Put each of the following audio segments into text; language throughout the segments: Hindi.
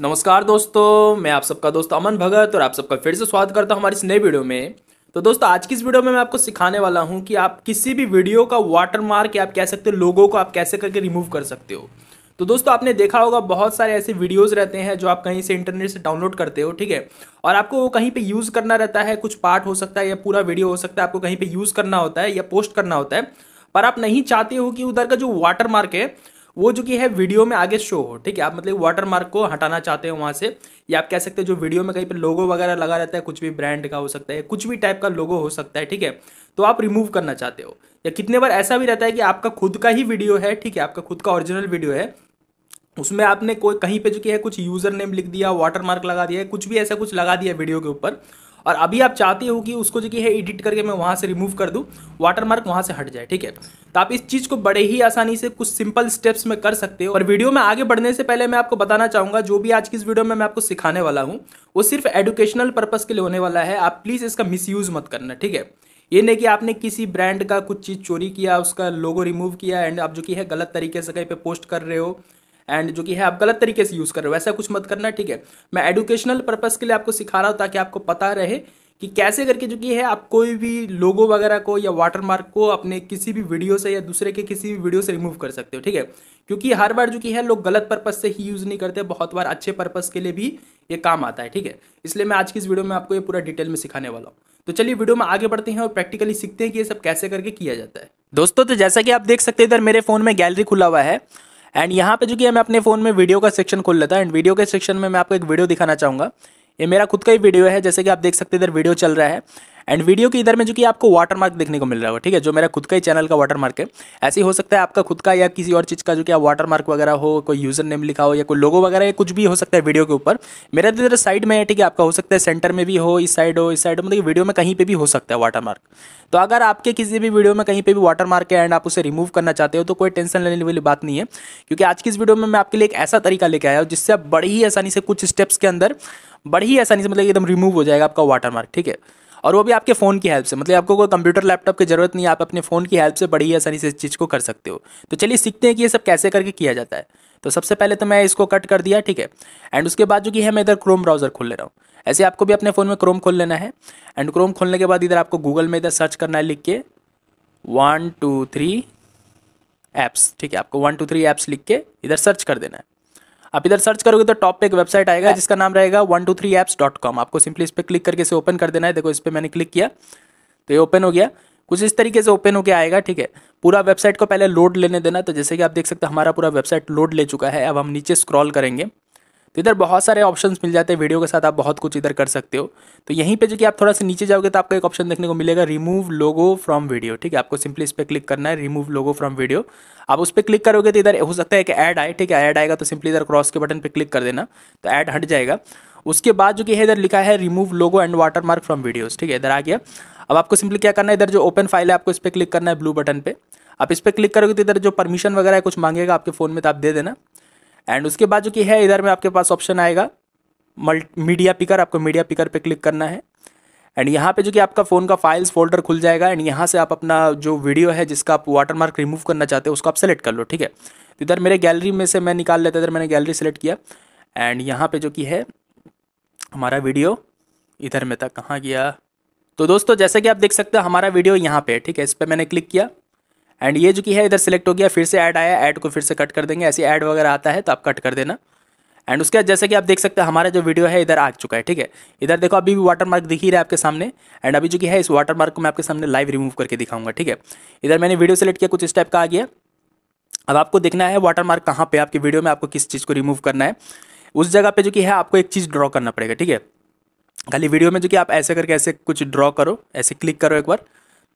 नमस्कार दोस्तों मैं आप सबका दोस्त अमन भगत और आप सबका फिर से स्वागत करता हूं हमारी इस नए वीडियो में तो दोस्तों आज की इस वीडियो में मैं आपको सिखाने वाला हूं कि आप किसी भी वीडियो का वाटरमार्क या आप कह सकते हो लोगों को आप कैसे करके रिमूव कर सकते हो तो दोस्तों आपने देखा होगा बहुत सारे ऐसे वीडियोस रहते हैं जो आप कहीं से इंटरनेट से डाउनलोड करते हो ठीक है और आपको वो कहीं पे यूज़ करना रहता है कुछ पार्ट हो सकता है या पूरा वीडियो हो सकता है आपको कहीं पे यूज़ करना होता है या पोस्ट करना होता है पर आप नहीं चाहते हो कि उधर का जो वाटर मार्क है वो जो कि है वीडियो में आगे शो हो ठीक है आप मतलब वाटर मार्क को हटाना चाहते हो वहाँ से या आप कह सकते हो जो वीडियो में कहीं पर लोगो वगैरह लगा रहता है कुछ भी ब्रांड का हो सकता है कुछ भी टाइप का लोगो हो सकता है ठीक है तो आप रिमूव करना चाहते हो या कितने बार ऐसा भी रहता है कि आपका खुद का ही वीडियो है ठीक है आपका खुद का ओरिजिनल वीडियो है उसमें आपने कोई कहीं पे जो कि है कुछ यूज़र नेम लिख दिया वाटर मार्क लगा दिया कुछ भी ऐसा कुछ लगा दिया वीडियो के ऊपर और अभी आप चाहते हो कि उसको जो कि है एडिट करके मैं वहाँ से रिमूव कर दूँ वाटरमार्क वहाँ से हट जाए ठीक है तो आप इस चीज़ को बड़े ही आसानी से कुछ सिंपल स्टेप्स में कर सकते हो और वीडियो में आगे बढ़ने से पहले मैं आपको बताना चाहूँगा जो भी आज की इस वीडियो में मैं आपको सिखाने वाला हूँ वो सिर्फ एडुकेशनल पर्पज़ के लिए होने वाला है आप प्लीज़ इसका मिस मत करना ठीक है ये नहीं कि आपने किसी ब्रांड का कुछ चीज़ चोरी किया उसका लोगो रिमूव किया एंड आप जो कि है गलत तरीके से कहीं पर पोस्ट कर रहे हो एंड जो कि है आप गलत तरीके से यूज़ कर रहे हो ऐसा कुछ मत करना ठीक है मैं एडुकेशनल पर्पज़ के लिए आपको सिखा रहा हूँ ताकि आपको पता रहे कि कैसे करके जो कि है आप कोई भी लोगो वगैरह को या वाटरमार्क को अपने किसी भी वीडियो से या दूसरे के किसी भी वीडियो से रिमूव कर सकते हो ठीक है क्योंकि हर बार जो कि है लोग गलत पर्पज़ से ही यूज़ नहीं करते बहुत बार अच्छे पर्पज़ के लिए भी ये काम आता है ठीक है इसलिए मैं आज की इस वीडियो में आपको ये पूरा डिटेल में सिखाने वाला हूँ तो चलिए वीडियो में आगे बढ़ते हैं और प्रैक्टिकली सीखते हैं कि ये सब कैसे करके किया जाता है दोस्तों तो जैसा कि आप देख सकते हैं इधर मेरे फ़ोन में गैलरी खुला हुआ है एंड यहाँ पे जो कि मैं अपने फ़ोन में वीडियो का सेक्शन खोल लेता एंड वीडियो के सेक्शन में मैं आपको एक वीडियो दिखाना चाहूंगा ये मेरा खुद का ही वीडियो है जैसे कि आप देख सकते हैं इधर वीडियो चल रहा है एंड वीडियो के इधर में जो कि आपको वाटरमार्क देखने को मिल रहा होगा ठीक है जो मेरा खुद का ही चैनल का वाटरमार्क है ऐसे हो सकता है आपका खुद का या किसी और चीज़ का जो कि आप वाटरमार्क वगैरह हो कोई यूज़र नेम लिखा हो या कोई लोगो वगैरह या कुछ भी हो सकता है वीडियो के ऊपर मेरा तो इधर साइड में है ठीक है आपका हो सकता है सेंटर में भी हो इस साइड हो इस साइड हो मतलब वीडियो में कहीं पर भी हो सकता है मार्क तो अगर आपके किसी भी वीडियो में कहीं पर भी मार्क है एंड आप उसे रिमूव करना चाहते हो तो कोई टेंशन लेने वाली बात नहीं है क्योंकि आज की इस वीडियो में मैं आपके लिए एक ऐसा तरीका लेके आया हूँ जिससे आप बड़ी ही आसानी से कुछ स्टेप्स के अंदर बड़ी ही आसानी से मतलब एकदम रिमूव हो जाएगा आपका मार्क ठीक है और वो भी आपके फ़ोन की हेल्प से मतलब आपको कोई कंप्यूटर लैपटॉप की ज़रूरत नहीं आप अपने फ़ोन की हेल्प से बड़ी आसानी से इस चीज़ को कर सकते हो तो चलिए सीखते हैं कि ये सब कैसे करके किया जाता है तो सबसे पहले तो मैं इसको कट कर दिया ठीक है एंड उसके बाद जो कि है मैं इधर क्रोम ब्राउज़र खोल ले रहा हूँ ऐसे आपको भी अपने फ़ोन में क्रोम खोल लेना है एंड क्रोम खोलने के बाद इधर आपको गूगल में इधर सर्च करना है लिख के वन टू थ्री ऐप्स ठीक है आपको वन टू थ्री ऐप्स लिख के इधर सर्च कर देना है आप इधर सर्च करोगे तो टॉप पे एक वेबसाइट आएगा जिसका नाम रहेगा one two three apps dot com आपको सिंपली इस पर क्लिक करके इसे ओपन कर देना है देखो इस पर मैंने क्लिक किया तो ये ओपन हो गया कुछ इस तरीके से ओपन होकर आएगा ठीक है पूरा वेबसाइट को पहले लोड लेने देना तो जैसे कि आप देख सकते हैं हमारा पूरा वेबसाइट लोड ले चुका है अब हम नीचे स्क्रॉल करेंगे तो इधर बहुत सारे ऑप्शंस मिल जाते हैं वीडियो के साथ आप बहुत कुछ इधर कर सकते हो तो यहीं पे जो कि आप थोड़ा सा नीचे जाओगे तो आपको एक ऑप्शन देखने को मिलेगा रिमूव लोगो फ्रॉम वीडियो ठीक है आपको सिंपली इस पर क्लिक करना है रिमूव लोगो फ्रॉम वीडियो आप उस पर क्लिक करोगे तो इधर हो सकता है कि ऐड आए ठीक है ऐड आएगा तो सिंपली इधर क्रॉस के बटन पर क्लिक कर देना तो ऐड हट जाएगा उसके बाद जो कि है इधर लिखा है remove logo and watermark from videos ठीक है इधर आ गया अब आपको सिंपली क्या करना है इधर जो ओपन फाइल है आपको इस पर क्लिक करना है ब्लू बटन पर आप इस पर क्लिक करोगे तो इधर जो परमिशन वगैरह कुछ मांगेगा आपके फ़ोन में तो आप दे देना एंड उसके बाद जो कि है इधर में आपके पास ऑप्शन आएगा मल्टी मीडिया पिकर आपको मीडिया पिकर पे क्लिक करना है एंड यहाँ पे जो कि आपका फ़ोन का फाइल्स फोल्डर खुल जाएगा एंड यहाँ से आप अपना जो वीडियो है जिसका आप वाटर मार्क रिमूव करना चाहते हो उसको आप सेलेक्ट कर लो ठीक है तो इधर मेरे गैलरी में से मैं निकाल लेता इधर मैंने गैलरी सेलेक्ट किया एंड यहाँ पर जो कि है हमारा वीडियो इधर में था कहाँ गया तो दोस्तों जैसे कि आप देख सकते हो हमारा वीडियो यहाँ पे है ठीक है इस पर मैंने क्लिक किया एंड ये जो कि है इधर सेलेक्ट हो गया फिर से ऐड आया ऐड को फिर से कट कर देंगे ऐसे ऐड वगैरह आता है तो आप कट कर देना एंड उसके बाद जैसे कि आप देख सकते हैं हमारा जो वीडियो है इधर आ चुका है ठीक है इधर देखो अभी भी वाटर मार्क दिख ही रहा है आपके सामने एंड अभी जो कि है इस वाटर मार्क को मैं आपके सामने लाइव रिमूव करके दिखाऊंगा ठीक है इधर मैंने वीडियो सेलेक्ट किया कुछ इस टाइप का आ गया अब आपको देखना है वाटर मार्क कहाँ पे आपकी वीडियो में आपको किस चीज़ को रिमूव करना है उस जगह पर जो कि है आपको एक चीज़ ड्रॉ करना पड़ेगा ठीक है खाली वीडियो में जो कि आप ऐसे करके ऐसे कुछ ड्रॉ करो ऐसे क्लिक करो एक बार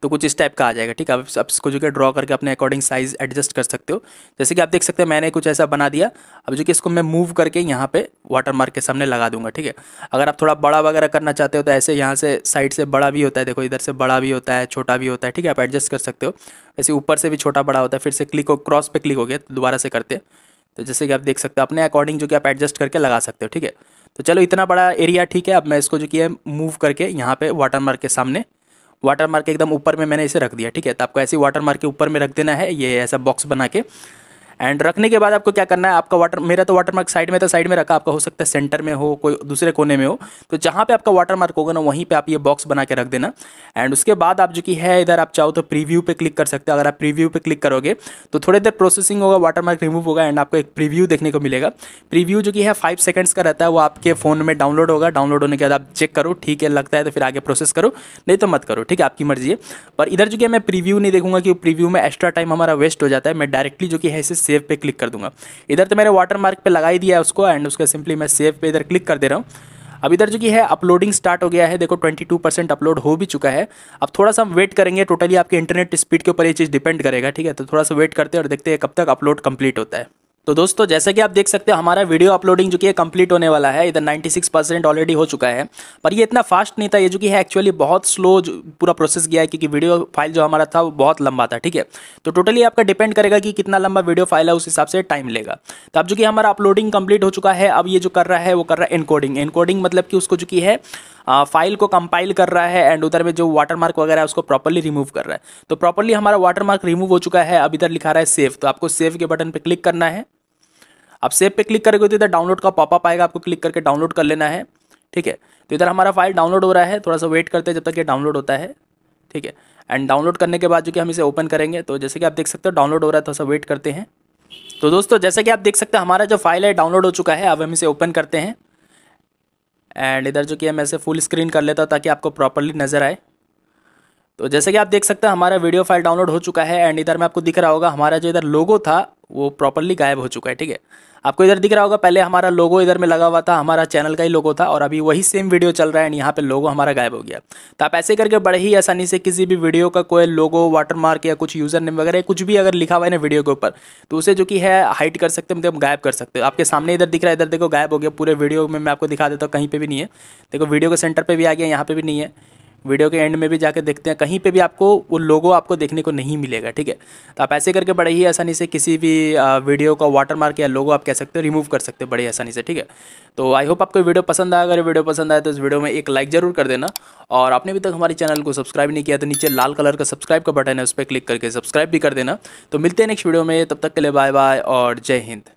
तो कुछ इस टाइप का आ जाएगा ठीक है आप, इसको जो कि ड्रॉ करके अपने अकॉर्डिंग साइज़ एडजस्ट कर सकते हो जैसे कि आप देख सकते हैं मैंने कुछ ऐसा बना दिया अब जो कि इसको मैं मूव करके यहाँ पे वाटर मार्क के सामने लगा दूंगा ठीक है अगर आप थोड़ा बड़ा वगैरह करना चाहते हो तो ऐसे यहाँ से साइड से बड़ा भी होता है देखो इधर से बड़ा भी होता है छोटा भी होता है ठीक है आप एडजस्ट कर सकते हो वैसे ऊपर से भी छोटा बड़ा होता है फिर से क्लिक हो क्रॉस पर क्लिक हो गया तो दोबारा से करते तो जैसे कि आप देख सकते हो अपने अकॉर्डिंग जो कि आप एडजस्ट करके लगा सकते हो ठीक है तो चलो इतना बड़ा एरिया ठीक है अब मैं इसको जो कि है मूव करके यहाँ पे वाटर मार्क के सामने वाटर मार्क एकदम ऊपर में मैंने इसे रख दिया ठीक है तो आपको ऐसे वाटर मार्क के ऊपर में रख देना है ये ऐसा बॉक्स बना के एंड रखने के बाद आपको क्या करना है आपका वाटर मेरा तो वाटर मार्क साइड में था साइड में रखा आपका हो सकता है सेंटर में हो कोई दूसरे कोने में हो तो जहाँ पे आपका वाटर मार्क होगा ना वहीं पे आप ये बॉक्स बना के रख देना एंड उसके बाद आप जो कि है इधर आप चाहो तो प्रीव्यू पे क्लिक कर सकते हो अगर आप प्रीव्यू पे क्लिक करोगे तो थोड़ी देर प्रोसेसिंग होगा वाटर मार्क रिमूव होगा एंड आपको एक प्रीव्यू देखने को मिलेगा प्रीव्यू जो कि है फाइव सेकेंड्स का रहता है वो आपके फ़ोन में डाउनलोड होगा डाउनलोड होने के बाद आप चेक करो ठीक है लगता है तो फिर आगे प्रोसेस करो नहीं तो मत करो ठीक है आपकी मर्जी है पर इधर जो कि मैं प्रीव्यू नहीं देखूंगा कि प्रीव्यू में एक्स्ट्रा टाइम हमारा वेस्ट हो जाता है मैं डायरेक्टली जो कि है सेव पे क्लिक कर दूंगा इधर तो मैंने वाटर मार्क पर लगा ही दिया है उसको एंड उसका सिंपली मैं सेव पे इधर क्लिक कर दे रहा हूँ अब इधर जो कि है अपलोडिंग स्टार्ट हो गया है देखो 22 परसेंट अपलोड हो भी चुका है अब थोड़ा सा हम वेट करेंगे टोटली आपके इंटरनेट स्पीड के ऊपर ये चीज़ डिपेंड करेगा ठीक है तो थोड़ा सा वेट करते हैं और देखते हैं कब तक अपलोड कंप्लीट होता है तो दोस्तों जैसे कि आप देख सकते हो हमारा वीडियो अपलोडिंग जो कि है कंप्लीट होने वाला है इधर 96 परसेंट ऑलरेडी हो चुका है पर ये इतना फास्ट नहीं था ये जो कि है एक्चुअली बहुत स्लो पूरा प्रोसेस गया है क्योंकि वीडियो फाइल जो हमारा था वो बहुत लंबा था ठीक है तो टोटली आपका डिपेंड करेगा कि कितना लंबा वीडियो फाइल है उस हिसाब से टाइम लेगा तो अब जो कि हमारा अपलोडिंग कंप्लीट हो चुका है अब ये जो कर रहा है वो कर रहा है इनकोडिंग इनकोडिंग मतलब कि उसको जो कि है फाइल को कंपाइल कर रहा है एंड उधर में जो वाटरमार्क वगैरह है उसको प्रॉपरली रिमूव कर रहा है तो प्रॉपरली हमारा वाटरमार्क रिमूव हो चुका है अब इधर लिखा रहा है सेव तो आपको सेव के बटन पर क्लिक करना है आप सेव पे क्लिक करेंगे तो इधर डाउनलोड का पॉपअप आएगा आपको क्लिक करके डाउनलोड कर लेना है ठीक है तो इधर हमारा फाइल डाउनलोड हो रहा है थोड़ा सा वेट करते हैं जब तक ये डाउनलोड होता है ठीक है एंड डाउनलोड करने के बाद जो कि हम इसे ओपन करेंगे तो जैसे कि आप देख सकते हो डाउनलोड हो रहा है थोड़ा सा वेट करते हैं तो दोस्तों जैसे कि आप देख सकते हैं हमारा जो फाइल है डाउनलोड हो चुका है अब हम इसे ओपन करते हैं एंड इधर जो कि हम ऐसे फुल स्क्रीन कर लेता हूँ ताकि आपको प्रॉपरली नज़र आए तो जैसे कि आप देख सकते हैं हमारा वीडियो फाइल डाउनलोड हो चुका है एंड इधर में आपको दिख रहा होगा हमारा जो इधर लोगो था वो प्रॉपरली गायब हो चुका है ठीक है आपको इधर दिख रहा होगा पहले हमारा लोगो इधर में लगा हुआ था हमारा चैनल का ही लोगो था और अभी वही सेम वीडियो चल रहा है एंड यहाँ पे लोगो हमारा गायब हो गया तो आप ऐसे करके बड़े ही आसानी से किसी भी वीडियो का कोई लोगो वाटरमार्क या कुछ यूज़र नेम वगैरह कुछ भी अगर लिखा हुआ है ना वीडियो के ऊपर तो उसे जो कि है हाइट कर सकते मतलब गायब कर सकते हो आपके सामने इधर दिख रहा है इधर देखो गायब हो गया पूरे वीडियो में मैं आपको दिखा देता हूँ कहीं पर भी नहीं है देखो वीडियो के सेंटर पर भी आ गया यहाँ पर भी नहीं है वीडियो के एंड में भी जाके देखते हैं कहीं पे भी आपको वो लोगो आपको देखने को नहीं मिलेगा ठीक है तो आप ऐसे करके बड़े ही आसानी से किसी भी वीडियो का वाटर मार्क या लोगो आप कह सकते हो रिमूव कर सकते हो बड़ी आसानी से ठीक है तो आई होप आपको वीडियो पसंद आया अगर वीडियो पसंद आया तो इस वीडियो में एक लाइक जरूर कर देना और आपने अभी तक हमारे चैनल को सब्सक्राइब नहीं किया तो नीचे लाल कलर का सब्सक्राइब का बटन है उस पर क्लिक करके सब्सक्राइब भी कर देना तो मिलते हैं नेक्स्ट वीडियो में तब तक के लिए बाय बाय और जय हिंद